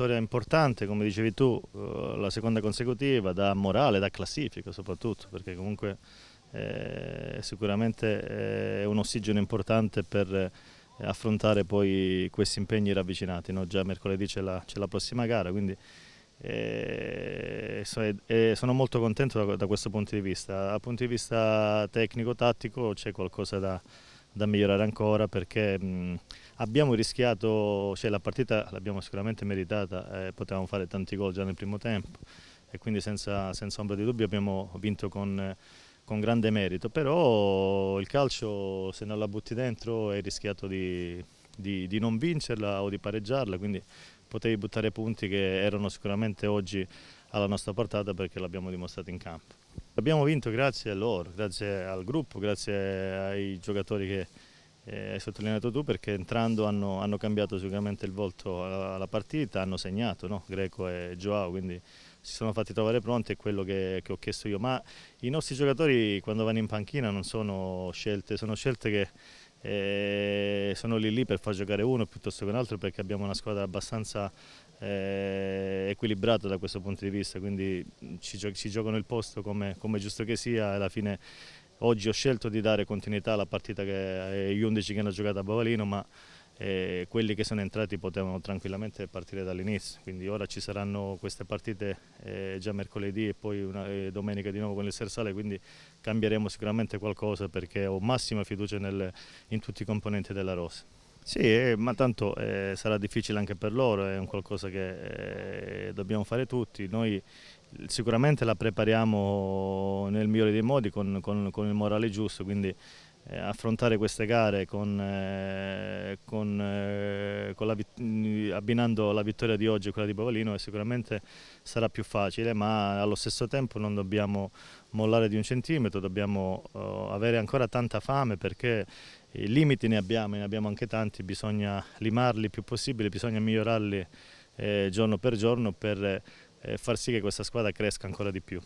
vittoria importante, come dicevi tu, eh, la seconda consecutiva, da morale, da classifica soprattutto, perché comunque eh, sicuramente eh, è un ossigeno importante per eh, affrontare poi questi impegni ravvicinati. No? Già mercoledì c'è la, la, prossima gara, quindi eh, so, sono molto contento da, da, questo punto di vista. Dal punto di vista tecnico-tattico c'è qualcosa da da migliorare ancora perché mh, abbiamo rischiato, cioè la partita l'abbiamo sicuramente meritata, eh, potevamo fare tanti gol già nel primo tempo e quindi senza, senza ombra di dubbio abbiamo vinto con, con, grande merito, però il calcio se non la butti dentro hai rischiato di, di, di non vincerla o di pareggiarla, quindi potevi buttare punti che erano sicuramente oggi alla nostra portata perché l'abbiamo dimostrato in campo. Abbiamo vinto grazie a loro, grazie al gruppo, grazie ai giocatori che eh, hai sottolineato tu perché entrando hanno, hanno cambiato sicuramente il volto alla, partita, hanno segnato no? Greco e Joao, quindi si sono fatti trovare pronti, è quello che, che, ho chiesto io. Ma i nostri giocatori quando vanno in panchina non sono scelte, sono scelte che, e sono lì lì per far giocare uno piuttosto che un altro perché abbiamo una squadra abbastanza eh, equilibrata da questo punto di vista, quindi mm, ci, gio ci giocano il posto come, come, giusto che sia e alla fine oggi ho scelto di dare continuità alla partita che, agli eh, 11 che hanno giocato a Bavalino ma quelli che sono entrati potevano tranquillamente partire dall'inizio, quindi ora ci saranno queste partite eh, già mercoledì e poi una, eh, domenica di nuovo con il Sersale, quindi cambieremo sicuramente qualcosa perché ho massima fiducia nel, in tutti i componenti della rosa. Sì, eh, ma tanto eh, sarà difficile anche per loro, è un qualcosa che eh, dobbiamo fare tutti. Noi sicuramente la prepariamo nel migliore dei modi con, con, con il morale giusto, quindi eh, affrontare queste gare con, eh, con, eh, con la, mm, abbinando la vittoria di oggi e quella di Pavolino sicuramente sarà più facile ma allo stesso tempo non dobbiamo mollare di un centimetro, dobbiamo oh, avere ancora tanta fame perché i limiti ne abbiamo, ne abbiamo anche tanti, bisogna limarli il più possibile, bisogna migliorarli giorno per giorno per far sì che questa squadra cresca ancora di più.